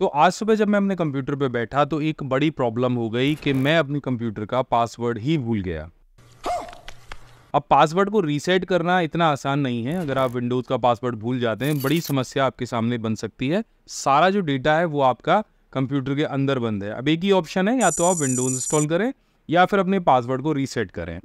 तो आज सुबह जब मैं अपने कंप्यूटर पे बैठा तो एक बड़ी प्रॉब्लम हो गई कि मैं अपने कंप्यूटर का पासवर्ड ही भूल गया अब पासवर्ड को रीसेट करना इतना आसान नहीं है अगर आप विंडोज़ का पासवर्ड भूल जाते हैं बड़ी समस्या आपके सामने बन सकती है सारा जो डेटा है वो आपका कंप्यूटर के अंदर बंद है अब एक ही ऑप्शन है या तो आप विंडोज़ इंस्टॉल करें या फिर अपने पासवर्ड को रीसेट करें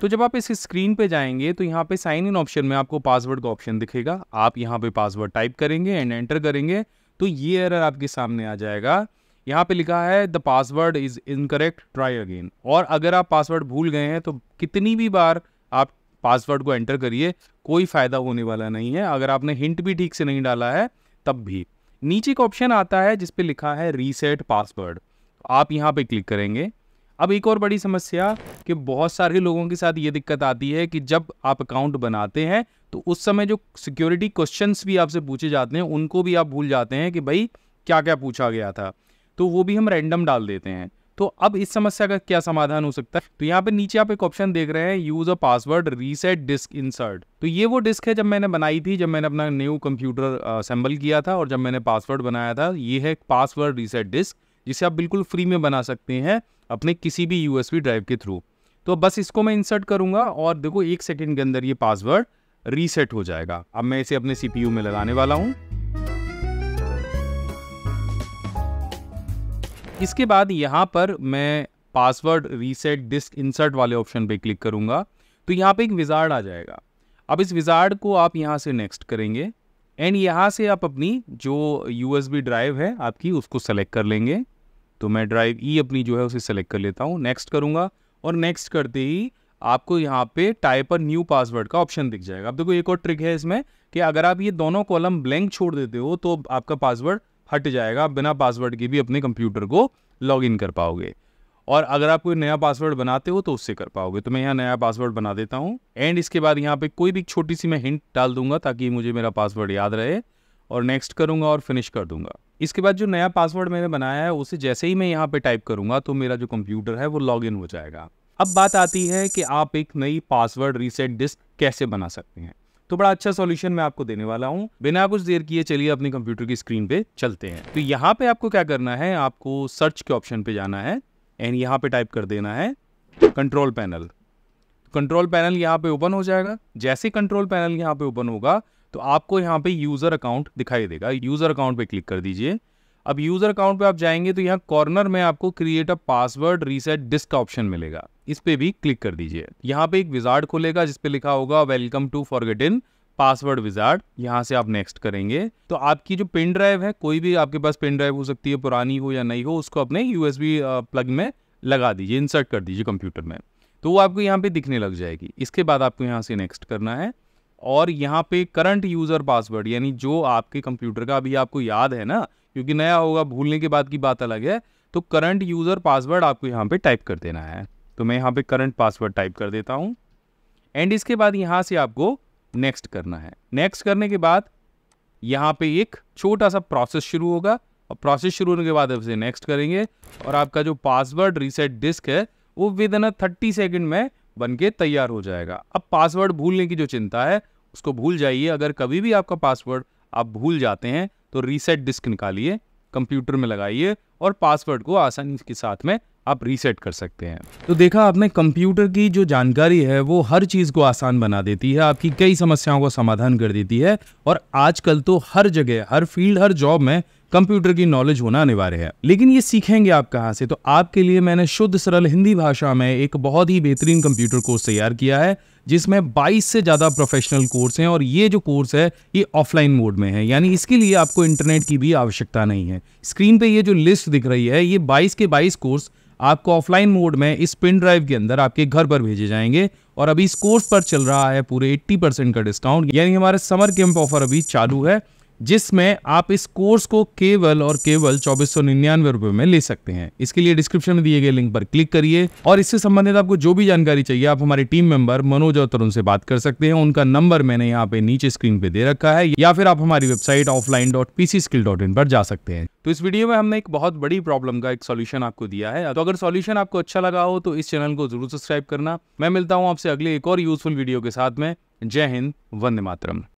तो जब आप इस स्क्रीन पे जाएंगे तो यहाँ पे साइन इन ऑप्शन में आपको पासवर्ड का ऑप्शन दिखेगा आप यहाँ पे पासवर्ड टाइप करेंगे एंड एंटर करेंगे तो ये एरर आपके सामने आ जाएगा यहाँ पे लिखा है the password is incorrect try again और अगर आप पासवर्ड भूल गए हैं तो कितनी भी बार आप पासवर्ड को एंटर करिए कोई फ़ायदा होने वाला नहीं है अगर आपने हिंट भी ठीक से नहीं डाला है तब भी नीचे का ऑप्शन आता है जिसपे लिखा है रीसेट पासवर्ड आप यहाँ पे क्लिक करेंगे अब एक और बड़ी समस्या कि बहुत सारे लोगों के साथ ये दिक्कत आती है कि जब आप अकाउंट बनाते हैं तो उस समय जो सिक्योरिटी क्वेश्चंस भी आपसे पूछे जाते हैं उनको भी आप भूल जाते हैं कि भाई क्या क्या पूछा गया था तो वो भी हम रैंडम डाल देते हैं तो अब इस समस्या का क्या समाधान हो सकता है तो यहाँ पे नीचे आप एक ऑप्शन देख रहे हैं use a password reset disk insert तो ये वो डिस्क है जब मैंने बनाई थी जब मैंने अपना न्यू कंप्यूटर असेंबल किया था और जब मैंने पासवर्ड बनाया था ये है पासवर्ड रीसेट डिस्क जिसे आप बिल्कुल फ्री में बना सकते हैं अपने किसी भी यू ड्राइव के थ्रू तो बस इसको मैं इंसर्ट करूंगा और देखो एक सेकेंड के अंदर ये पासवर्ड रीसेट हो जाएगा अब मैं इसे अपने सी में लगाने वाला हूँ इसके बाद यहाँ पर मैं पासवर्ड रीसेट डिस्क इंसर्ट वाले ऑप्शन पे क्लिक करूंगा तो यहाँ पे एक विजार्ड आ जाएगा अब इस विजार्ड को आप यहाँ से नेक्स्ट करेंगे एंड यहाँ से आप अपनी जो यूएसबी ड्राइव है आपकी उसको सेलेक्ट कर लेंगे तो मैं ड्राइव ई e अपनी जो है उसे सेलेक्ट कर लेता हूँ नेक्स्ट करूँगा और नेक्स्ट करते ही आपको यहाँ पे टाइप पर न्यू पासवर्ड का ऑप्शन दिख जाएगा अब देखो एक और ट्रिक है इसमें कि अगर आप ये दोनों कॉलम ब्लैंक छोड़ देते हो तो आपका पासवर्ड हट जाएगा आप बिना पासवर्ड के भी अपने कंप्यूटर को लॉग इन कर पाओगे और अगर आप कोई नया पासवर्ड बनाते हो तो उससे कर पाओगे तो मैं यहाँ नया पासवर्ड बना देता हूँ एंड इसके बाद यहाँ पे कोई भी छोटी सी मैं हिंट डाल दूंगा ताकि मुझे मेरा पासवर्ड याद रहे और नेक्स्ट करूंगा और फिनिश कर दूंगा इसके बाद जो नया पासवर्ड मैंने बनाया है उसे जैसे ही मैं यहाँ पे टाइप करूंगा तो मेरा जो कंप्यूटर है वो लॉग हो जाएगा अब बात आती है कि आप एक नई पासवर्ड रीसेट डिस्क कैसे बना सकते हैं तो बड़ा अच्छा सॉल्यूशन मैं आपको देने वाला हूँ बिना कुछ देर किए चलिए अपने कंप्यूटर की स्क्रीन पे चलते हैं तो यहाँ पे आपको क्या करना है आपको सर्च के ऑप्शन पे जाना है एंड यहाँ पे टाइप कर देना है कंट्रोल पैनल कंट्रोल पैनल यहाँ पे ओपन हो जाएगा जैसे कंट्रोल पैनल यहाँ पे ओपन होगा तो आपको यहाँ पे यूज़र अकाउंट दिखाई देगा यूज़र अकाउंट पे क्लिक कर दीजिए अब यूज़र अकाउंट पे आप जाएंगे तो यहाँ कॉर्नर में आपको create a password reset disk option मिलेगा इस पे भी क्लिक कर दीजिए यहाँ पे एक विजार्ड खुलेगा जिसपे लिखा होगा welcome to in password wizard यहाँ से आप नेक्स्ट करेंगे तो आपकी जो पेन ड्राइव है कोई भी आपके पास पेन ड्राइव हो सकती है पुरानी हो या नहीं हो उसको अपने यूएसबी प्लग में लगा दीजिए इंसर्ट कर दीजिए कंप्यूटर में तो वो आपको यहाँ पे दिखने लग जाएगी इसके बाद आपको यहाँ से नेक्स्ट करना है और यहाँ पे करंट यूज़र पासवर्ड यानी जो आपके कंप्यूटर का अभी आपको याद है ना क्योंकि नया होगा भूलने के बाद की बात अलग है तो करंट यूज़र पासवर्ड आपको यहाँ पे टाइप कर देना है तो मैं यहाँ पे करंट पासवर्ड टाइप कर देता हूँ एंड इसके बाद यहाँ से आपको नेक्स्ट करना है नेक्स्ट करने के बाद यहाँ पे एक छोटा सा प्रोसेस शुरू होगा और प्रोसेस शुरू होने के बाद आप इसे नेक्स्ट करेंगे और आपका जो पासवर्ड रीसेट डिस्क है वो within a thirty second में बन के तैयार हो जाएगा अब पासवर्ड भूलने की जो चिंता है उसको भूल जाइए अगर कभी भी आपका पासवर्ड आप भूल जाते हैं तो रीसेट डिस्क निकालिए कंप्यूटर में लगाइए और पासवर्ड को आसानी के साथ में आप रीसेट कर सकते हैं तो देखा आपने कंप्यूटर की जो जानकारी है वो हर चीज़ को आसान बना देती है आपकी कई समस्याओं का समाधान कर देती है और आजकल तो हर जगह हर फील्ड हर जॉब में कंप्यूटर की नॉलेज होना अनिवार्य है लेकिन ये सीखेंगे आप कहाँ से तो आपके लिए मैंने शुद्ध सरल हिंदी भाषा में एक बहुत ही बेहतरीन कंप्यूटर कोर्स तैयार किया है जिसमें 22 से ज़्यादा प्रोफेशनल कोर्स हैं और ये जो कोर्स है ये ऑफलाइन मोड में है यानी इसके लिए आपको इंटरनेट की भी आवश्यकता नहीं है स्क्रीन पे ये जो लिस्ट दिख रही है ये 22 के 22 कोर्स आपको ऑफलाइन मोड में इस पिन ड्राइव के अंदर आपके घर पर भेजे जाएंगे और अभी इस कोर्स पर चल रहा है पूरे 80 परसेंट का डिस्काउंट यानी हमारे समर कैंप ऑफर अभी चालू है जिसमें आप इस कोर्स को केवल और केवल चौबीस सौ निन्यानवे रुपए में ले सकते हैं इसके लिए डिस्क्रिप्शन में दिए गए लिंक पर क्लिक करिए और इससे संबंधित आपको जो भी जानकारी चाहिए आप हमारे टीम मेंबर मनोज और तरुण से बात कर सकते हैं उनका नंबर मैंने यहाँ पे नीचे स्क्रीन पे दे रखा है या फिर आप हमारी website offline dot PC skill dot in पर जा सकते हैं तो इस वीडियो में हमने एक बहुत बड़ी प्रॉब्लम का एक सोल्यूशन आपको दिया है तो अगर सोल्यूशन आपको अच्छा लगा हो तो इस चैनल को जरूर सब्सक्राइब करना मैं मिलता हूँ आपसे अगले एक और यूजफुल वीडियो के साथ में जय हिंद वंदे मातरम